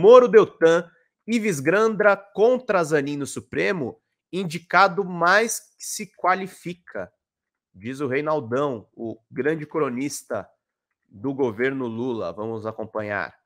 Moro Deltan, Ives Grandra contra Zanin no Supremo, indicado mais que se qualifica, diz o Reinaldão, o grande cronista do governo Lula. Vamos acompanhar.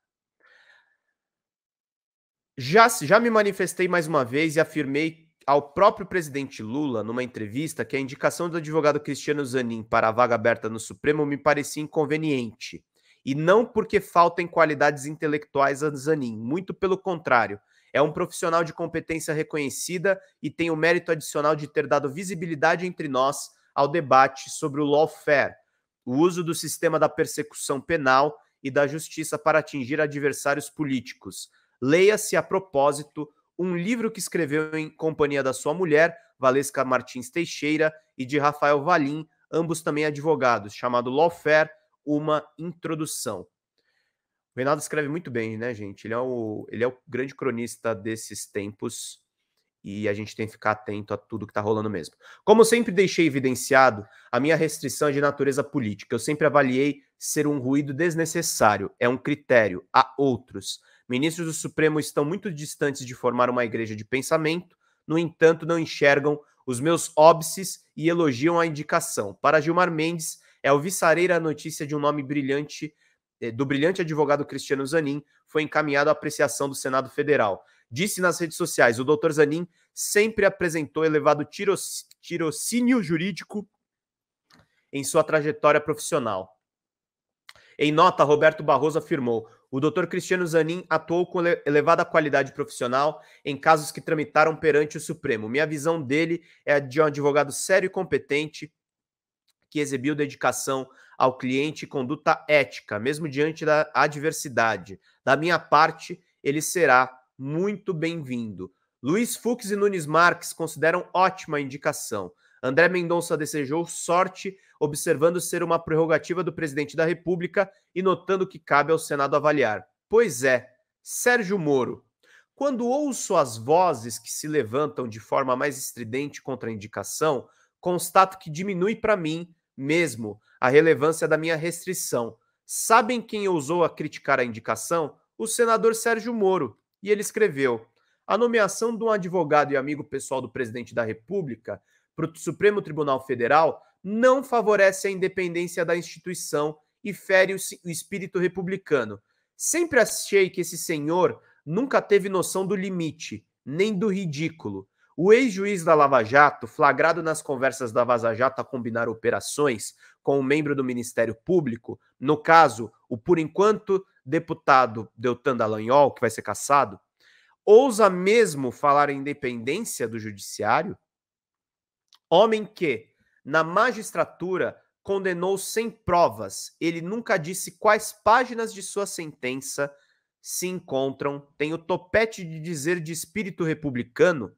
Já, já me manifestei mais uma vez e afirmei ao próprio presidente Lula, numa entrevista, que a indicação do advogado Cristiano Zanin para a vaga aberta no Supremo me parecia inconveniente e não porque faltem qualidades intelectuais a Zanin, muito pelo contrário. É um profissional de competência reconhecida e tem o mérito adicional de ter dado visibilidade entre nós ao debate sobre o lawfare, o uso do sistema da persecução penal e da justiça para atingir adversários políticos. Leia-se a propósito um livro que escreveu em companhia da sua mulher, Valesca Martins Teixeira, e de Rafael Valim, ambos também advogados, chamado Lawfare uma introdução. O Reinaldo escreve muito bem, né, gente? Ele é, o, ele é o grande cronista desses tempos e a gente tem que ficar atento a tudo que está rolando mesmo. Como sempre deixei evidenciado, a minha restrição é de natureza política. Eu sempre avaliei ser um ruído desnecessário, é um critério. Há outros. Ministros do Supremo estão muito distantes de formar uma igreja de pensamento, no entanto, não enxergam os meus óbices e elogiam a indicação. Para Gilmar Mendes, é Alvissareira, a notícia de um nome brilhante eh, do brilhante advogado Cristiano Zanin foi encaminhado à apreciação do Senado Federal. Disse nas redes sociais: o doutor Zanin sempre apresentou elevado tirocínio jurídico em sua trajetória profissional. Em nota, Roberto Barroso afirmou: o doutor Cristiano Zanin atuou com elevada qualidade profissional em casos que tramitaram perante o Supremo. Minha visão dele é a de um advogado sério e competente que exibiu dedicação ao cliente e conduta ética, mesmo diante da adversidade. Da minha parte, ele será muito bem-vindo. Luiz Fux e Nunes Marques consideram ótima a indicação. André Mendonça desejou sorte, observando ser uma prerrogativa do presidente da República e notando que cabe ao Senado avaliar. Pois é, Sérgio Moro. Quando ouço as vozes que se levantam de forma mais estridente contra a indicação, constato que diminui para mim mesmo a relevância da minha restrição. Sabem quem ousou a criticar a indicação? O senador Sérgio Moro. E ele escreveu: a nomeação de um advogado e amigo pessoal do presidente da República para o Supremo Tribunal Federal não favorece a independência da instituição e fere o espírito republicano. Sempre achei que esse senhor nunca teve noção do limite, nem do ridículo. O ex-juiz da Lava Jato, flagrado nas conversas da Vaza Jato a combinar operações com um membro do Ministério Público, no caso, o por enquanto deputado Deltan Dallagnol, que vai ser cassado, ousa mesmo falar em independência do judiciário? Homem que, na magistratura, condenou sem provas. Ele nunca disse quais páginas de sua sentença se encontram. Tem o topete de dizer de espírito republicano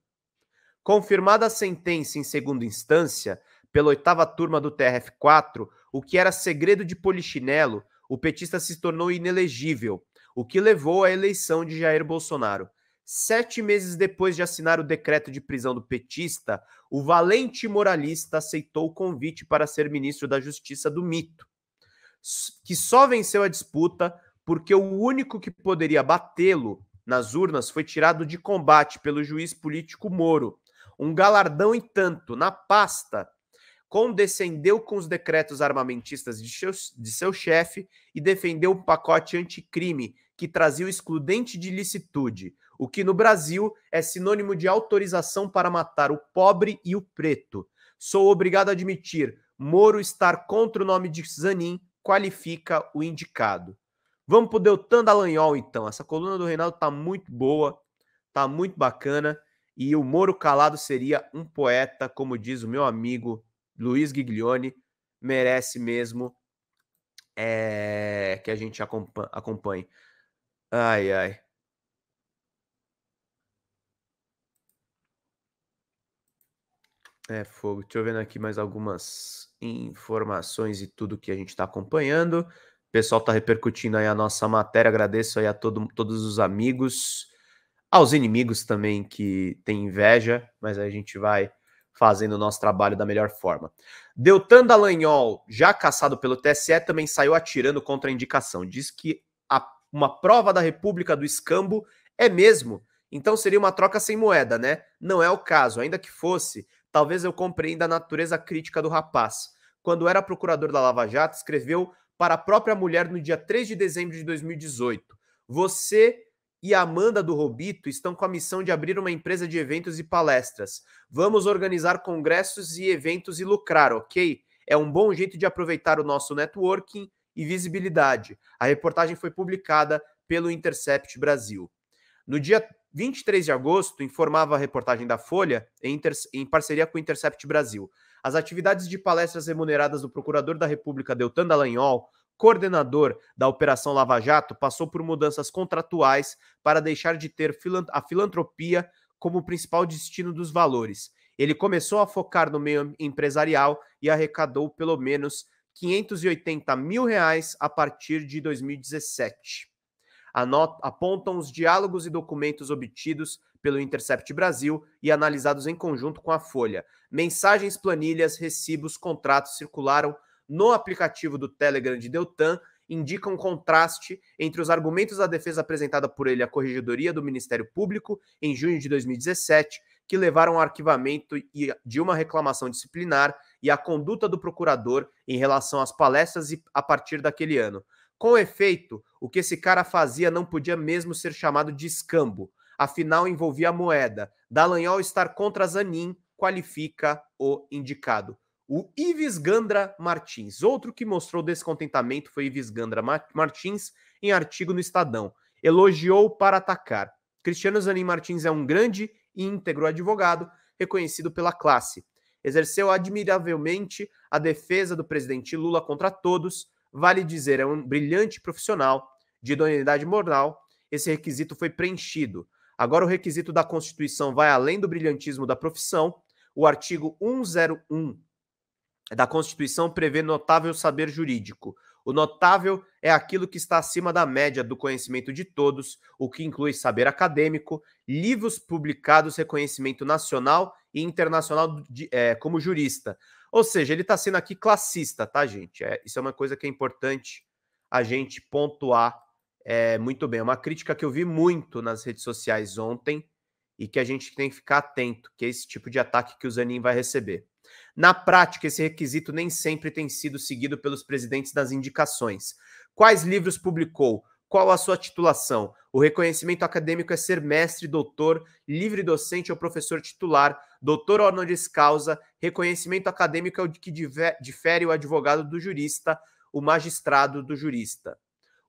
Confirmada a sentença em segunda instância, pela oitava turma do TRF4, o que era segredo de polichinelo, o petista se tornou inelegível, o que levou à eleição de Jair Bolsonaro. Sete meses depois de assinar o decreto de prisão do petista, o valente moralista aceitou o convite para ser ministro da Justiça do Mito, que só venceu a disputa porque o único que poderia batê-lo nas urnas foi tirado de combate pelo juiz político Moro um galardão e tanto na pasta, condescendeu com os decretos armamentistas de seu, de seu chefe e defendeu o pacote anticrime que trazia o excludente de licitude, o que no Brasil é sinônimo de autorização para matar o pobre e o preto. Sou obrigado a admitir, Moro estar contra o nome de Zanin qualifica o indicado. Vamos pro Deltan Dallagnol, então. Essa coluna do Reinaldo tá muito boa, tá muito bacana. E o Moro calado seria um poeta, como diz o meu amigo Luiz Giglione, merece mesmo é, que a gente acompanhe. Ai, ai. É fogo. Deixa eu ver aqui mais algumas informações e tudo que a gente está acompanhando. O pessoal está repercutindo aí a nossa matéria. Agradeço aí a todo, todos os amigos aos ah, inimigos também que têm inveja, mas a gente vai fazendo o nosso trabalho da melhor forma. Deltan Dallagnol, já caçado pelo TSE, também saiu atirando contra a indicação. Diz que a, uma prova da República do Escambo é mesmo. Então seria uma troca sem moeda, né? Não é o caso, ainda que fosse, talvez eu compreenda a natureza crítica do rapaz. Quando era procurador da Lava Jato, escreveu para a própria mulher no dia 3 de dezembro de 2018. Você e Amanda do Robito estão com a missão de abrir uma empresa de eventos e palestras. Vamos organizar congressos e eventos e lucrar, ok? É um bom jeito de aproveitar o nosso networking e visibilidade. A reportagem foi publicada pelo Intercept Brasil. No dia 23 de agosto, informava a reportagem da Folha, em, parceria com o Intercept Brasil, as atividades de palestras remuneradas do Procurador da República, Deltan Dallagnol, coordenador da Operação Lava Jato, passou por mudanças contratuais para deixar de ter a filantropia como principal destino dos valores. Ele começou a focar no meio empresarial e arrecadou pelo menos 580 mil reais a partir de 2017. apontam os diálogos e documentos obtidos pelo Intercept Brasil e analisados em conjunto com a Folha. Mensagens, planilhas, recibos, contratos circularam no aplicativo do Telegram de Deltan indica um contraste entre os argumentos da defesa apresentada por ele à Corregedoria do Ministério Público em junho de 2017, que levaram ao arquivamento de uma reclamação disciplinar e à conduta do procurador em relação às palestras a partir daquele ano. Com efeito, o que esse cara fazia não podia mesmo ser chamado de escambo, afinal envolvia a moeda. Dallagnol estar contra Zanin qualifica o indicado. O Ives Gandra Martins. Outro que mostrou descontentamento foi Ives Gandra Martins em artigo no Estadão. Elogiou para atacar. Cristiano Zanin Martins é um grande e íntegro advogado, reconhecido pela classe. Exerceu admiravelmente a defesa do presidente Lula contra todos. Vale dizer, é um brilhante profissional, de idoneidade moral. Esse requisito foi preenchido. Agora, o requisito da Constituição vai além do brilhantismo da profissão. O artigo 101 da Constituição prevê notável saber jurídico. O notável é aquilo que está acima da média do conhecimento de todos, o que inclui saber acadêmico, livros publicados, reconhecimento nacional e internacional de, é, como jurista. Ou seja, ele está sendo aqui classista, tá, gente? É, isso é uma coisa que é importante a gente pontuar é, muito bem. É uma crítica que eu vi muito nas redes sociais ontem e que a gente tem que ficar atento, que é esse tipo de ataque que o Zanin vai receber. Na prática, esse requisito nem sempre tem sido seguido pelos presidentes das indicações. Quais livros publicou? Qual a sua titulação? O reconhecimento acadêmico é ser mestre, doutor, livre docente ou professor titular, doutor honoris causa. Reconhecimento acadêmico é o que difere o advogado do jurista, o magistrado do jurista.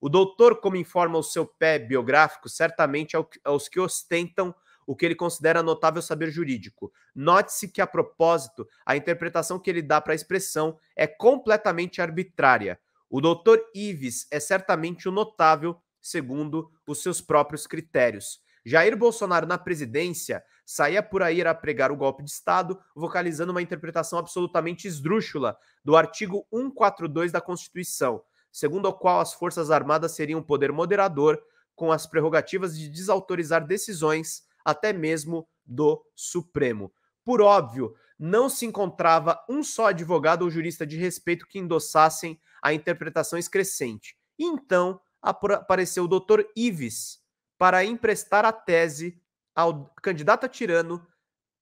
O doutor, como informa o seu pé biográfico, certamente é aos é que ostentam o que ele considera notável saber jurídico. Note-se que, a propósito, a interpretação que ele dá para a expressão é completamente arbitrária. O doutor Ives é certamente o notável segundo os seus próprios critérios. Jair Bolsonaro na presidência saía por aí a pregar o golpe de Estado, vocalizando uma interpretação absolutamente esdrúxula do artigo 142 da Constituição, segundo o qual as Forças Armadas seriam um poder moderador com as prerrogativas de desautorizar decisões até mesmo do Supremo. Por óbvio, não se encontrava um só advogado ou jurista de respeito que endossassem a interpretação crescente. então apareceu o Dr. Ives para emprestar a tese ao candidato a tirano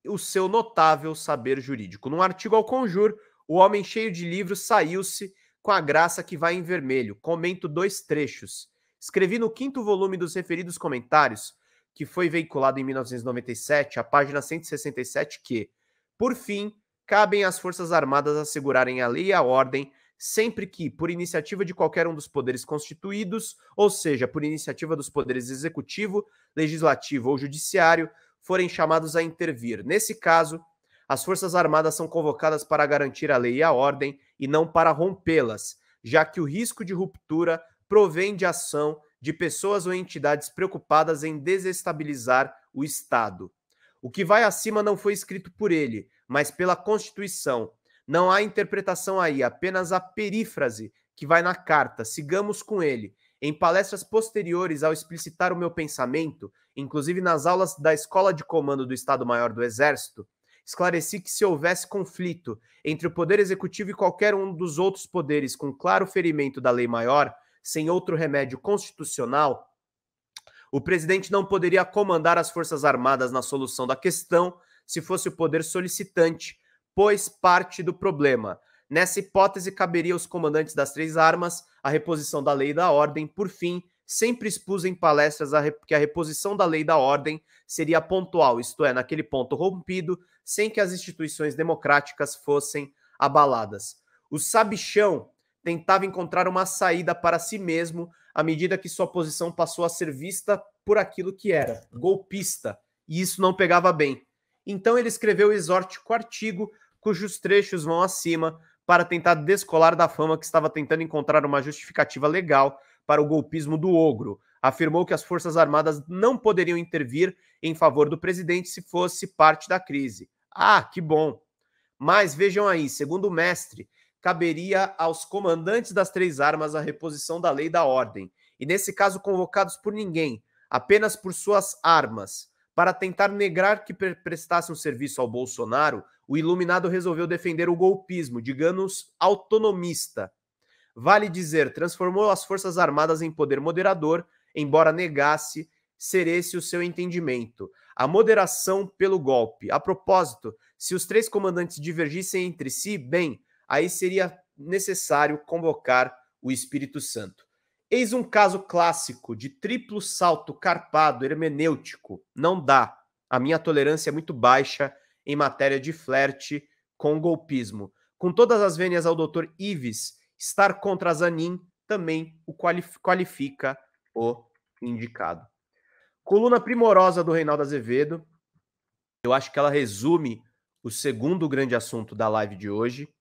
o seu notável saber jurídico. Num artigo ao Conjur, o homem cheio de livros saiu-se com a graça que vai em vermelho. Comento dois trechos. Escrevi no quinto volume dos referidos comentários que foi veiculado em 1997, a página 167, que, por fim, cabem às Forças Armadas assegurarem a lei e a ordem sempre que, por iniciativa de qualquer um dos poderes constituídos, ou seja, por iniciativa dos poderes executivo, legislativo ou judiciário, forem chamados a intervir. Nesse caso, as Forças Armadas são convocadas para garantir a lei e a ordem e não para rompê-las, já que o risco de ruptura provém de ação de pessoas ou entidades preocupadas em desestabilizar o Estado. O que vai acima não foi escrito por ele, mas pela Constituição. Não há interpretação aí, apenas a perífrase que vai na carta. Sigamos com ele. Em palestras posteriores, ao explicitar o meu pensamento, inclusive nas aulas da Escola de Comando do Estado-Maior do Exército, esclareci que se houvesse conflito entre o Poder Executivo e qualquer um dos outros poderes com claro ferimento da lei maior, sem outro remédio constitucional, o presidente não poderia comandar as Forças Armadas na solução da questão se fosse o poder solicitante, pois parte do problema. Nessa hipótese, caberia aos comandantes das três armas a reposição da lei e da ordem. Por fim, sempre expus em palestras a que a reposição da lei e da ordem seria pontual, isto é, naquele ponto rompido, sem que as instituições democráticas fossem abaladas. O sabichão tentava encontrar uma saída para si mesmo à medida que sua posição passou a ser vista por aquilo que era, uhum. golpista, e isso não pegava bem. Então ele escreveu o exórtico artigo, cujos trechos vão acima, para tentar descolar da fama que estava tentando encontrar uma justificativa legal para o golpismo do ogro. Afirmou que as Forças Armadas não poderiam intervir em favor do presidente se fosse parte da crise. Ah, que bom! Mas vejam aí, segundo o mestre, caberia aos comandantes das três armas a reposição da lei da ordem, e nesse caso convocados por ninguém, apenas por suas armas. Para tentar negar que prestasse um serviço ao Bolsonaro, o iluminado resolveu defender o golpismo, digamos, autonomista. Vale dizer, transformou as Forças Armadas em poder moderador, embora negasse ser esse o seu entendimento. A moderação pelo golpe. A propósito, se os três comandantes divergissem entre si, bem, aí seria necessário convocar o Espírito Santo. Eis um caso clássico de triplo salto carpado hermenêutico. Não dá. A minha tolerância é muito baixa em matéria de flerte com golpismo. Com todas as vênias ao doutor Ives, estar contra Zanin também o qualifica o indicado. Coluna primorosa do Reinaldo Azevedo. Eu acho que ela resume o segundo grande assunto da live de hoje,